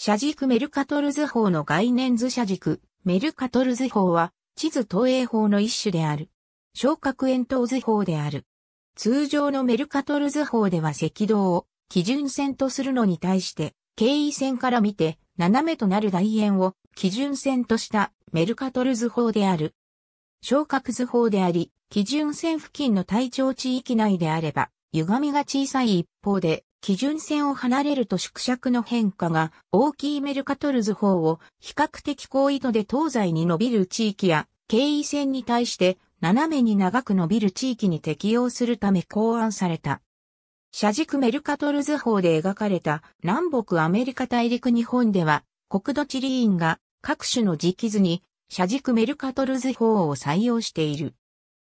車軸メルカトル図法の概念図車軸、メルカトル図法は、地図投影法の一種である。昇格円筒図法である。通常のメルカトル図法では赤道を基準線とするのに対して、経緯線から見て、斜めとなる大円を基準線としたメルカトル図法である。昇格図法であり、基準線付近の体調地域内であれば、歪みが小さい一方で、基準線を離れると縮尺の変化が大きいメルカトルズ法を比較的高緯度で東西に伸びる地域や経緯線に対して斜めに長く伸びる地域に適用するため考案された。社軸メルカトル図法で描かれた南北アメリカ大陸日本では国土地理院が各種の時期図に社軸メルカトル図法を採用している。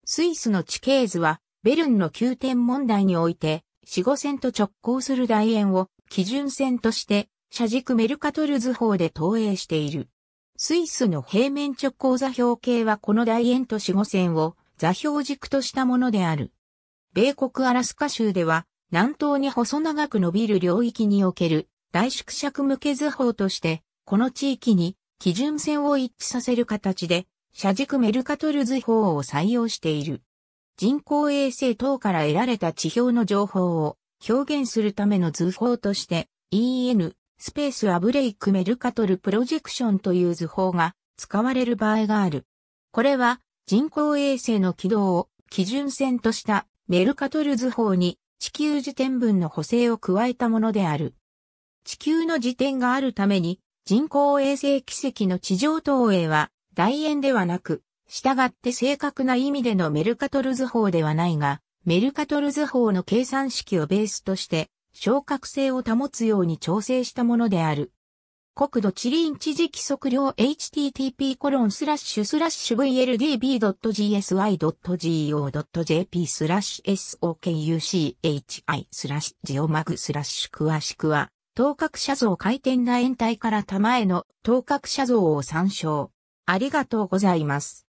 スイスの地形図はベルンの急殿問題において4号線と直行する楕円を基準線として車軸メルカトル図法で投影している。スイスの平面直行座標系はこの楕円と4号線を座標軸としたものである。米国アラスカ州では南東に細長く伸びる領域における大縮尺向け図法としてこの地域に基準線を一致させる形で車軸メルカトル図法を採用している。人工衛星等から得られた地表の情報を表現するための図法として EN スペースアブレイクメルカトルプロジェクションという図法が使われる場合がある。これは人工衛星の軌道を基準線としたメルカトル図法に地球時点分の補正を加えたものである。地球の時点があるために人工衛星奇跡の地上投影は大円ではなくしたがって正確な意味でのメルカトル図法ではないが、メルカトル図法の計算式をベースとして、昇格性を保つように調整したものである。国土地理院知事規則量 http コロンスラッシュスラッシュ vldb.gsy.go.jp スラッシュ sokuchi スラッシュジオマグスラッシュ詳しくは、当角写像回転楕円体から玉への当角写像を参照。ありがとうございます。